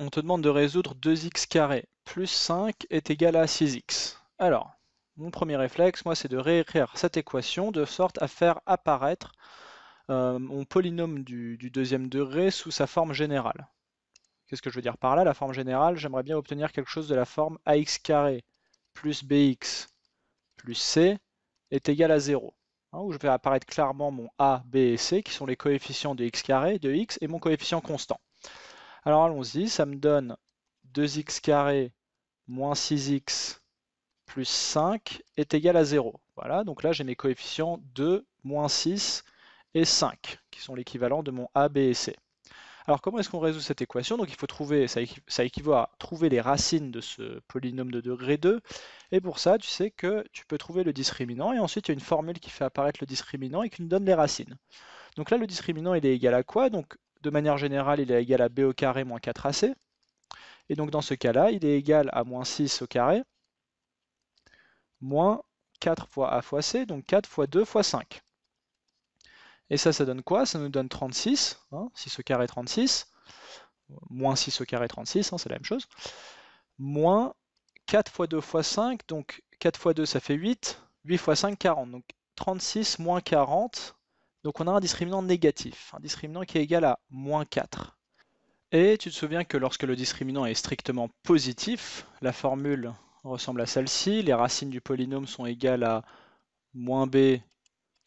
on te demande de résoudre 2 x carré plus 5 est égal à 6x. Alors, mon premier réflexe, moi, c'est de réécrire cette équation de sorte à faire apparaître euh, mon polynôme du, deuxième degré sous sa forme générale. Qu'est-ce que je veux dire par là La forme générale, j'aimerais bien obtenir quelque chose de la forme ax carré plus bx plus c est égal à 0. Hein, où je vais apparaître clairement mon a, b et c qui sont les coefficients de x carré, de x et mon coefficient constant. Alors allons-y, ça me donne 2x carré moins 6x plus 5 est égal à 0. Voilà, donc là j'ai mes coefficients 2, moins 6 et 5, qui sont l'équivalent de mon A, B et C. Alors comment est-ce qu'on résout cette équation Donc il faut trouver, ça, ça, équivaut à trouver les racines de ce polynôme de degré 2, et pour ça tu sais que tu peux trouver le discriminant, et ensuite il y a une formule qui fait apparaître le discriminant et qui nous donne les racines. Donc là le discriminant il est égal à quoi Donc de manière générale, il est égal à b au carré moins 4ac. Et donc dans ce cas-là, il est égal à moins 6 au carré moins 4 fois a fois c, donc 4 fois 2 fois 5. Et ça, ça donne quoi Ça nous donne 36, 6 hein, au carré 36, moins 6 au carré 36, hein, c'est la même chose, moins 4 fois 2 fois 5, donc 4 fois 2 ça fait 8, 8 fois 5, 40. Donc 36 moins 40, donc on a un discriminant négatif, un discriminant qui est égal à moins 4. Et tu te souviens que lorsque le discriminant est strictement positif, la formule ressemble à celle-ci, les racines du polynôme sont égales à moins b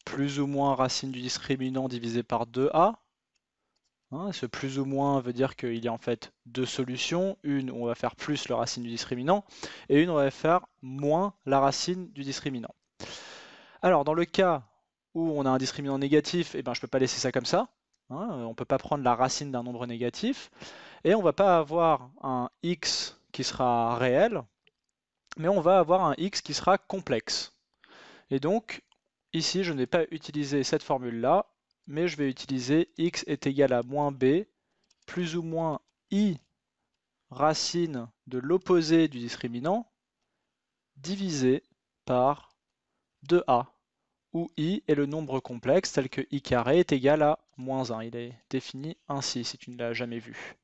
plus ou moins racine du discriminant divisé par 2a. Hein, ce plus ou moins veut dire qu'il y a en fait deux solutions. Une où on va faire plus la racine du discriminant et une où on va faire moins la racine du discriminant. Alors dans le cas où on a un discriminant négatif, et eh ben, je ne peux pas laisser ça comme ça. Hein. Euh, on ne peut pas prendre la racine d'un nombre négatif. Et on ne va pas avoir un x qui sera réel, mais on va avoir un x qui sera complexe. Et donc, ici, je n'ai pas utilisé cette formule-là, mais je vais utiliser x est égal à moins b, plus ou moins i racine de l'opposé du discriminant, divisé par 2a où i est le nombre complexe tel que i carré est égal à moins 1. Il est défini ainsi si tu ne l'as jamais vu.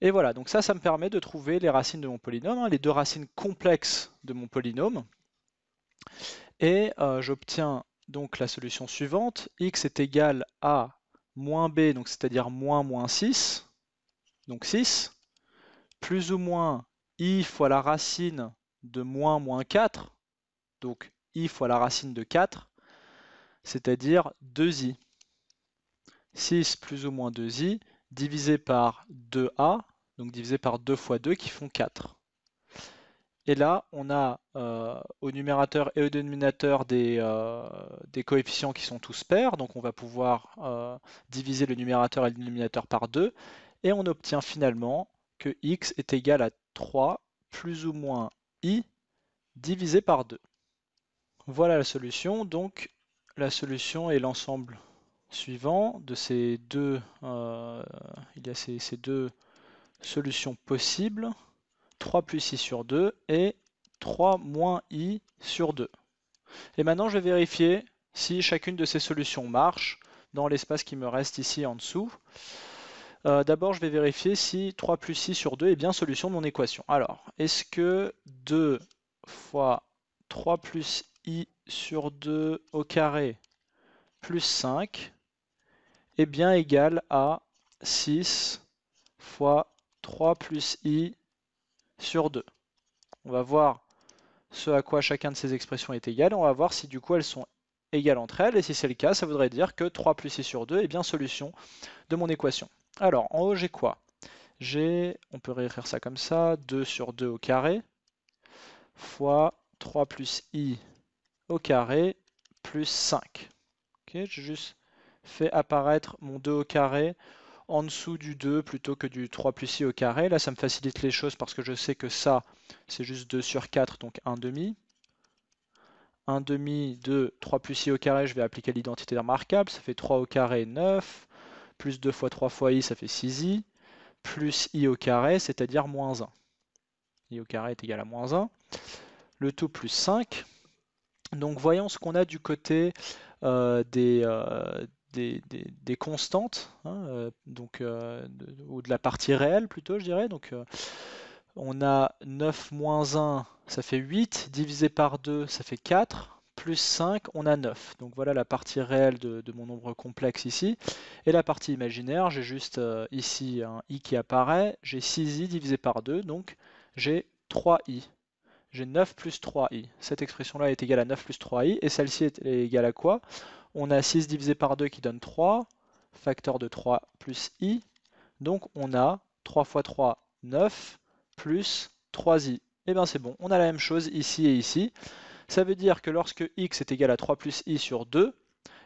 Et voilà, donc ça, ça me permet de trouver les racines de mon polynôme, hein, les deux racines complexes de mon polynôme. Et euh, j'obtiens donc la solution suivante, x est égal à moins b, donc c'est-à-dire moins moins 6, donc 6, plus ou moins i fois la racine de moins moins 4, donc i fois la racine de 4, c'est-à-dire 2i. 6 plus ou moins 2i divisé par 2a, donc divisé par 2 fois 2 qui font 4. Et là, on a euh, au numérateur et au dénominateur des, euh, des, coefficients qui sont tous pairs, donc on va pouvoir euh, diviser le numérateur et le dénominateur par 2, et on obtient finalement que x est égal à 3 plus ou moins i divisé par 2. Voilà la solution. Donc la solution est l'ensemble suivant de ces deux, euh, il y a ces, deux solutions possibles, 3 plus i sur 2 et 3 moins i sur 2. Et maintenant je vais vérifier si chacune de ces solutions marche dans l'espace qui me reste ici en dessous. Euh, d'abord je vais vérifier si 3 plus i sur 2 est bien solution de mon équation. Alors, est-ce que 2 fois 3 plus i i sur 2 au carré plus 5 est bien égal à 6 fois 3 plus i sur 2. On va voir ce à quoi chacun de ces expressions est égal. On va voir si du coup elles sont égales entre elles. Et si c'est le cas, ça voudrait dire que 3 plus i sur 2 est bien solution de mon équation. Alors, en haut, j'ai quoi J'ai, on peut réécrire ça comme ça, 2 sur 2 au carré, fois 3 plus i au carré plus 5. je J'ai juste fait apparaître mon 2 au carré en dessous du 2 plutôt que du 3 plus i au carré. Là, ça me facilite les choses parce que je sais que ça, c'est juste 2 sur 4, donc 1 demi. 1 demi de 3 plus i au carré, je vais appliquer l'identité remarquable, ça fait 3 au carré, 9, plus 2 fois 3 fois i, ça fait 6i, plus i au carré, c'est-à-dire moins 1. i au carré est égal à moins 1. Le tout plus 5, donc voyons ce qu'on a du côté euh, euh, des, des, constantes, hein, euh, donc, ou de la partie réelle plutôt, je dirais. Donc on a 9 moins 1, ça fait 8, divisé par 2, ça fait 4, plus 5, on a 9. Donc voilà la partie réelle de, de mon nombre complexe ici. Et la partie imaginaire, j'ai juste ici un i qui apparaît, j'ai 6i divisé par 2, donc j'ai 3i j'ai 9 plus 3i. Cette expression-là est égale à 9 plus 3i, et celle-ci est égale à quoi On a 6 divisé par 2 qui donne 3, facteur de 3 plus i, donc on a 3 fois 3, 9, plus 3i. Et eh bien c'est bon, on a la même chose ici et ici. Ça veut dire que lorsque x est égal à 3 plus i sur 2,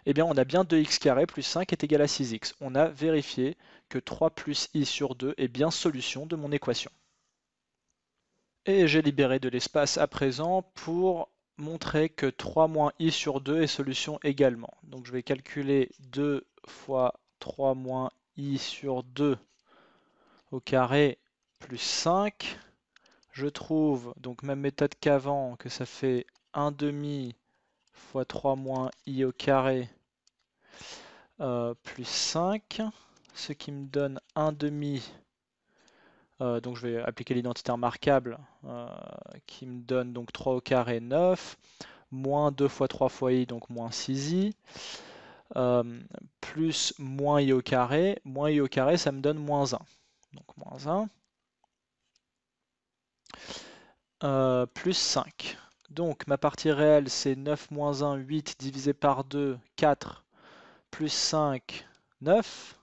eh bien on a bien 2x carré plus 5 est égal à 6x. On a vérifié que 3 plus i sur 2 est bien solution de mon équation. Et j'ai libéré de l'espace à présent pour montrer que 3 moins i sur 2 est solution également. Donc je vais calculer 2 fois 3 moins i sur 2 au carré plus 5. Je trouve, donc même méthode qu'avant, que ça fait 1 demi fois 3 moins i au carré euh, plus 5, ce qui me donne 1 demi euh, donc je vais appliquer l'identité remarquable euh, qui me donne donc 3 au carré 9, moins 2 fois 3 fois i, donc moins 6i, euh, plus moins i au carré, moins i au carré ça me donne moins 1, donc moins 1, plus 5. Donc ma partie réelle c'est 9 moins 1, 8 divisé par 2, 4, plus 5, 9.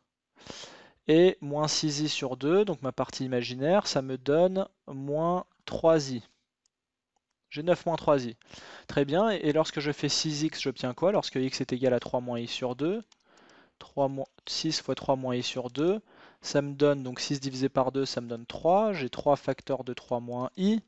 Et moins 6i sur 2, donc ma partie imaginaire, ça me donne moins 3i. J'ai 9 moins 3i. Très bien, et, lorsque je fais 6x, j'obtiens quoi Lorsque x est égal à 3 moins i sur 2, 3 6 fois 3 moins i sur 2, ça me donne, donc 6 divisé par 2, ça me donne 3. J'ai 3 facteurs de 3 moins i,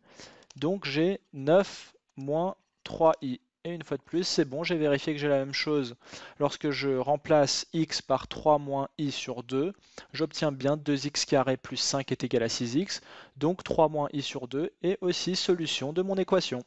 donc j'ai 9 moins 3i une fois de plus, c'est bon, j'ai vérifié que j'ai la même chose. Lorsque je remplace x par 3 moins i sur 2, j'obtiens bien 2x carré plus 5 est égal à 6x. Donc 3 moins i sur 2 est aussi solution de mon équation.